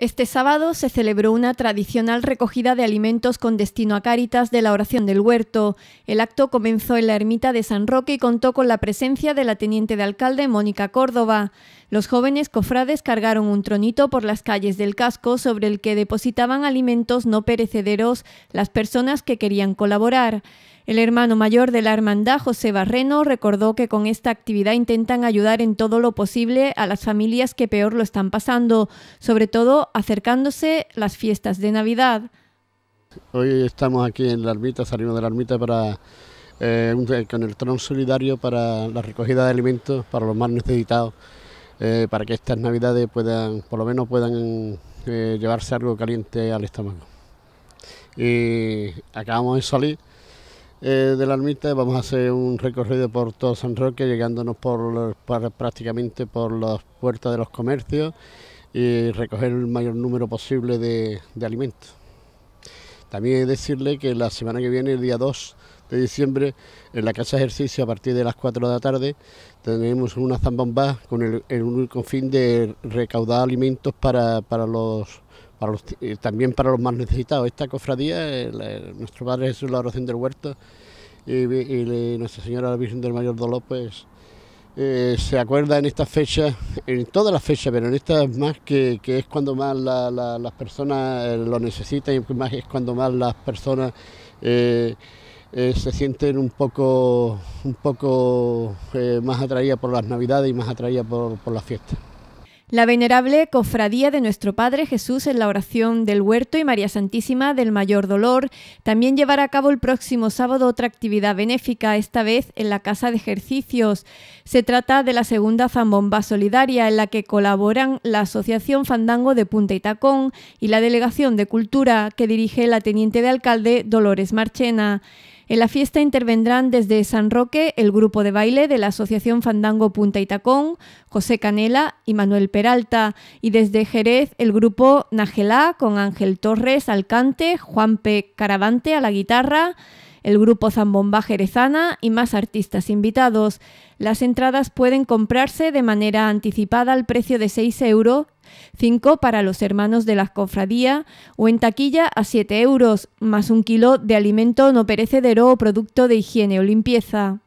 Este sábado se celebró una tradicional recogida de alimentos con destino a Cáritas de la oración del huerto. El acto comenzó en la ermita de San Roque y contó con la presencia de la teniente de alcalde Mónica Córdoba. Los jóvenes cofrades cargaron un tronito por las calles del casco sobre el que depositaban alimentos no perecederos las personas que querían colaborar. El hermano mayor de la hermandad, José Barreno, recordó que con esta actividad intentan ayudar en todo lo posible a las familias que peor lo están pasando, sobre todo acercándose las fiestas de Navidad. Hoy estamos aquí en la ermita, salimos de la ermita para, eh, eh, con el tron solidario para la recogida de alimentos para los más necesitados, eh, para que estas Navidades puedan, por lo menos puedan llevarse algo caliente al estómago. Y acabamos de salir de la ermita vamos a hacer un recorrido por todo San Roque, llegándonos por, por, prácticamente por las puertas de los comercios y recoger el mayor número posible de, de alimentos. También decirle que la semana que viene, el día 2 de diciembre, en la casa de ejercicio, a partir de las 4 de la tarde, tenemos una zambomba con el, único fin de recaudar alimentos para, para los eh, también para los más necesitados. Esta cofradía, nuestro Padre Jesús, la oración del huerto, y, eh, Nuestra Señora la Virgen del Mayor Dolor, pues eh, se acuerda en estas fechas, en todas las fechas, pero en estas más que, es cuando más las personas eh, lo necesitan y más es cuando más las personas eh, se sienten un poco, un poco más atraídas por las navidades y más atraídas por, por las fiestas. La venerable Cofradía de Nuestro Padre Jesús en la oración del Huerto y María Santísima del Mayor Dolor también llevará a cabo el próximo sábado otra actividad benéfica, esta vez en la Casa de Ejercicios. Se trata de la segunda Zambomba Solidaria en la que colaboran la Asociación Fandango de Punta y Tacón y la Delegación de Cultura que dirige la Teniente de Alcalde Dolores Marchena. En la fiesta intervendrán desde San Roque el grupo de baile de la Asociación Fandango Punta y Tacón, José Canela y Manuel Peralta, y desde Jerez el grupo Nagelá con Ángel Torres Juan P. Caravante a la guitarra, el grupo Zambomba Jerezana y más artistas invitados. Las entradas pueden comprarse de manera anticipada al precio de 6 euros 5 para los hermanos de la cofradía o en taquilla a siete euros, más un kilo de alimento no perecedero o producto de higiene o limpieza.